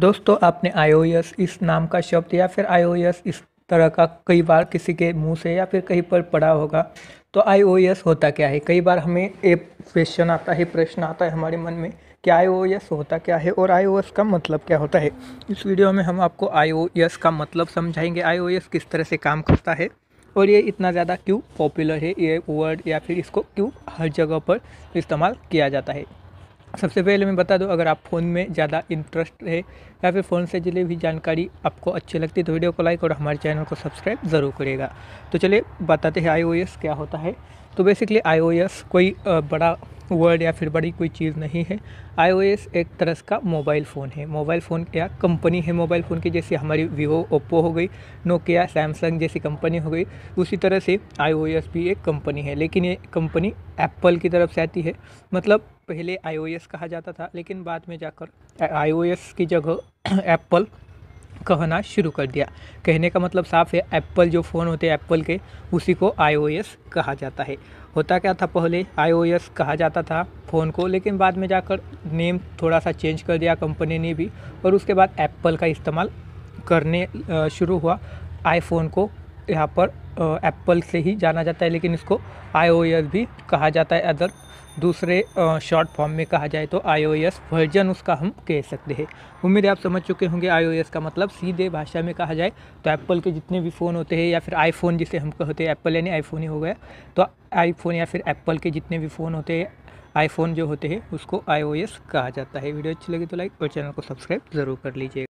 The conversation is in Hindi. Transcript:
दोस्तों आपने आईओएस इस नाम का शब्द या फिर आईओएस इस तरह का कई बार किसी के मुंह से या फिर कहीं पर पड़ा होगा तो आईओएस होता क्या है कई बार हमें एक क्वेश्चन आता है प्रश्न आता है हमारे मन में कि आईओएस होता क्या है और आईओएस का मतलब क्या होता है इस वीडियो में हम आपको आईओएस का मतलब समझाएंगे आईओएस किस तरह से काम करता है और ये इतना ज़्यादा क्यों पॉपुलर है ये वर्ड या फिर इसको क्यों हर जगह पर इस्तेमाल किया जाता है सबसे पहले मैं बता दूं अगर आप फ़ोन में ज़्यादा इंटरेस्ट है या फिर फ़ोन से जुड़ी हुई जानकारी आपको अच्छी लगती है तो वीडियो को लाइक और हमारे चैनल को सब्सक्राइब ज़रूर करेगा तो चलिए बताते हैं आई क्या होता है तो बेसिकली आई कोई बड़ा वर्ड या फिर बड़ी कोई चीज़ नहीं है आई एक तरह का मोबाइल फ़ोन है मोबाइल फ़ोन या कंपनी है मोबाइल फ़ोन की जैसे हमारी वीवो ओप्पो हो गई नोकिया सैमसंग जैसी कंपनी हो गई उसी तरह से आई भी एक कंपनी है लेकिन ये कंपनी एप्पल की तरफ से आती है मतलब पहले आई कहा जाता था लेकिन बाद में जाकर आई की जगह एप्पल कहना शुरू कर दिया कहने का मतलब साफ है एप्पल जो फ़ोन होते हैं एप्पल के उसी को आईओएस कहा जाता है होता क्या था पहले आईओएस कहा जाता था फ़ोन को लेकिन बाद में जाकर नेम थोड़ा सा चेंज कर दिया कंपनी ने भी और उसके बाद एप्पल का इस्तेमाल करने शुरू हुआ आईफोन को यहाँ पर एप्पल से ही जाना जाता है लेकिन इसको आई भी कहा जाता है अदर दूसरे शॉर्ट फॉर्म में कहा जाए तो आईओएस वर्जन उसका हम कह सकते हैं उम्मीद है आप समझ चुके होंगे आईओएस का मतलब सीधे भाषा में कहा जाए तो एप्पल के जितने भी फ़ोन होते हैं या फिर आईफोन जिसे हम कहते हैं एप्पल यानी आईफोन ही हो गया तो आईफोन या फिर एप्पल के जितने भी फ़ोन होते हैं आईफोन जो होते हैं उसको एस कहा जाता है वीडियो अच्छी लगी तो लाइक और चैनल को सब्सक्राइब ज़रूर कर लीजिएगा